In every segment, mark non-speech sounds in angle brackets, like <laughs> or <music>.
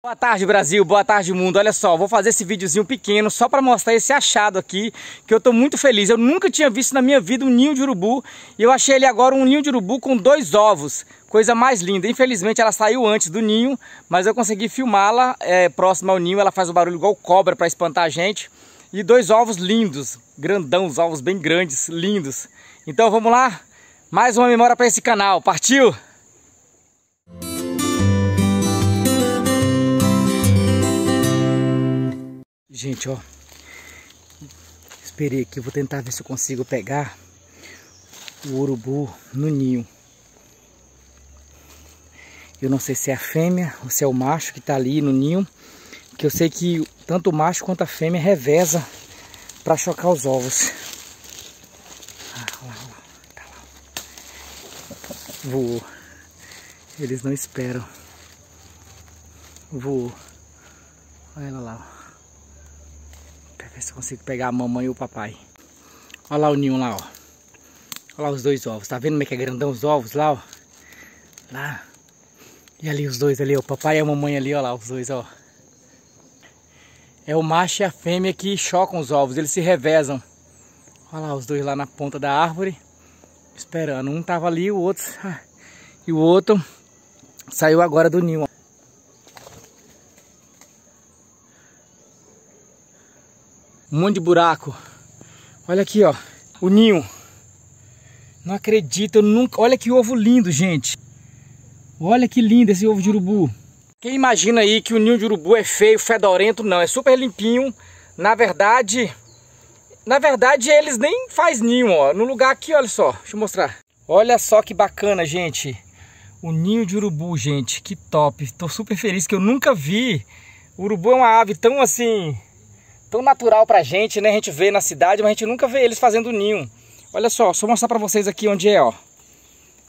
Boa tarde Brasil, boa tarde mundo, olha só, vou fazer esse videozinho pequeno só para mostrar esse achado aqui que eu estou muito feliz, eu nunca tinha visto na minha vida um ninho de urubu e eu achei ele agora um ninho de urubu com dois ovos, coisa mais linda, infelizmente ela saiu antes do ninho, mas eu consegui filmá-la é, próxima ao ninho, ela faz o um barulho igual cobra para espantar a gente e dois ovos lindos, grandão, os ovos bem grandes, lindos, então vamos lá, mais uma memória para esse canal, partiu! Gente, ó. Esperei aqui, vou tentar ver se eu consigo pegar o urubu no ninho. Eu não sei se é a fêmea ou se é o macho que está ali no ninho. Que eu sei que tanto o macho quanto a fêmea reveza para chocar os ovos. Ah, lá, lá, tá lá. Voou. Eles não esperam. Voou. Olha ela lá. Ver se eu consigo pegar a mamãe e o papai. Olha lá o ninho lá, ó. Olha lá os dois ovos. Tá vendo como é que é grandão os ovos lá, ó? Lá. E ali os dois ali, ó. O papai e a mamãe ali, ó lá, os dois, ó. É o macho e a fêmea que chocam os ovos. Eles se revezam. Olha lá os dois lá na ponta da árvore. Esperando. Um tava ali, o outro... Ah, e o outro saiu agora do ninho, ó. Um monte de buraco. Olha aqui, ó. O ninho. Não acredito, eu nunca... Olha que ovo lindo, gente. Olha que lindo esse ovo de urubu. Quem imagina aí que o ninho de urubu é feio, fedorento, não. É super limpinho. Na verdade... Na verdade, eles nem faz ninho, ó. No lugar aqui, olha só. Deixa eu mostrar. Olha só que bacana, gente. O ninho de urubu, gente. Que top. Tô super feliz que eu nunca vi. O urubu é uma ave tão assim tão natural pra gente, né? A gente vê na cidade, mas a gente nunca vê eles fazendo ninho. Olha só, só mostrar pra vocês aqui onde é, ó.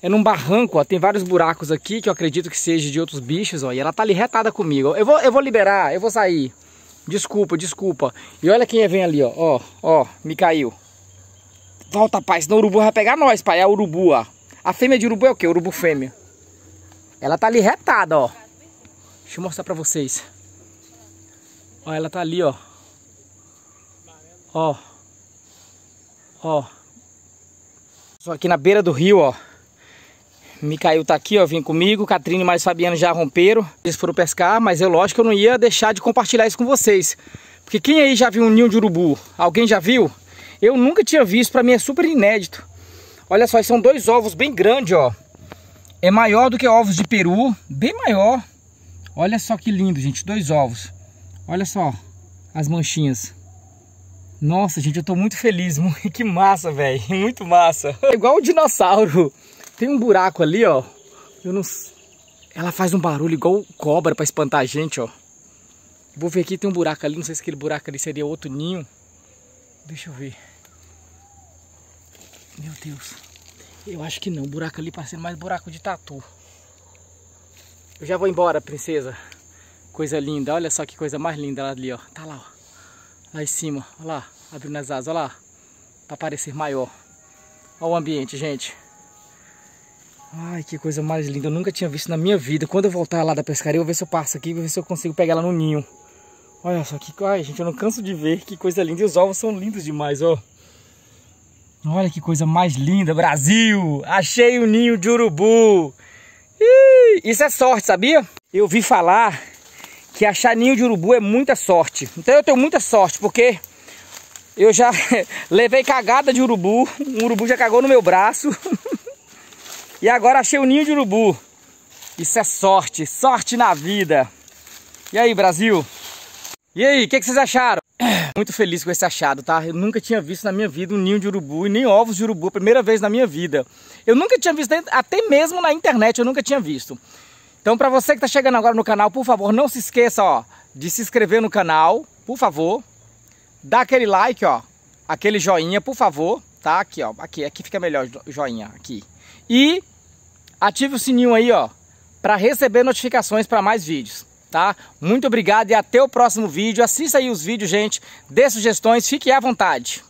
É num barranco, ó, tem vários buracos aqui que eu acredito que seja de outros bichos, ó. E ela tá ali retada comigo. Eu vou, eu vou liberar, eu vou sair. Desculpa, desculpa. E olha quem vem ali, ó. Ó, ó, me caiu. Volta, pai, senão o urubu vai pegar nós, pai. É a urubu, ó. A fêmea de urubu é o quê? Urubu fêmea. Ela tá ali retada, ó. Deixa eu mostrar pra vocês. Ó, ela tá ali, ó. Ó. Ó. Só aqui na beira do rio, ó. Micael tá aqui, ó, vim comigo, Catrine mais Fabiano já romperam. Eles foram pescar, mas eu é lógico eu não ia deixar de compartilhar isso com vocês. Porque quem aí já viu um ninho de urubu? Alguém já viu? Eu nunca tinha visto, para mim é super inédito. Olha só, são dois ovos bem grandes, ó. É maior do que ovos de peru, bem maior. Olha só que lindo, gente, dois ovos. Olha só as manchinhas. Nossa, gente, eu tô muito feliz. <laughs> Que massa, velho. <laughs> Muito massa. É igual um dinossauro. Tem um buraco ali, ó. Eu não... Ela faz um barulho igual cobra pra espantar a gente, ó. Vou ver aqui, tem um buraco ali. Não sei se aquele buraco ali seria outro ninho. Deixa eu ver. Meu Deus. Eu acho que não. O buraco ali tá ser mais buraco de tatu. Eu já vou embora, princesa. Coisa linda. Olha só que coisa mais linda lá ali, ó. Tá lá, ó lá em cima, olha lá, abrindo as asas, olha lá, para parecer maior. Olha o ambiente, gente. Ai, que coisa mais linda, eu nunca tinha visto na minha vida. Quando eu voltar lá da pescaria, eu vou ver se eu passo aqui, vou ver se eu consigo pegar ela no ninho. Olha só que, ai, gente, eu não canso de ver, que coisa linda. E os ovos são lindos demais, ó. Olha que coisa mais linda, Brasil! Achei o ninho de urubu! Ih, isso é sorte, sabia? Eu vi falar que achar ninho de urubu é muita sorte. Então eu tenho muita sorte, porque eu já <laughs> levei cagada de urubu, um urubu já cagou no meu braço. <laughs> e agora achei o um ninho de urubu. Isso é sorte, sorte na vida. E aí, Brasil? E aí, o que, que, vocês acharam? <clears throat> Muito feliz com esse achado, tá? Eu nunca tinha visto na minha vida um ninho de urubu e nem ovos de urubu, primeira vez na minha vida. Eu nunca tinha visto, até mesmo na internet eu nunca tinha visto. Então, para você que está chegando agora no canal, por favor, não se esqueça ó, de se inscrever no canal, por favor. Dá aquele like, ó, aquele joinha, por favor. Tá aqui, ó, aqui, aqui fica melhor joinha, aqui. E ative o sininho aí, ó, para receber notificações para mais vídeos, tá? Muito obrigado e até o próximo vídeo. Assista aí os vídeos, gente, dê sugestões, fique à vontade.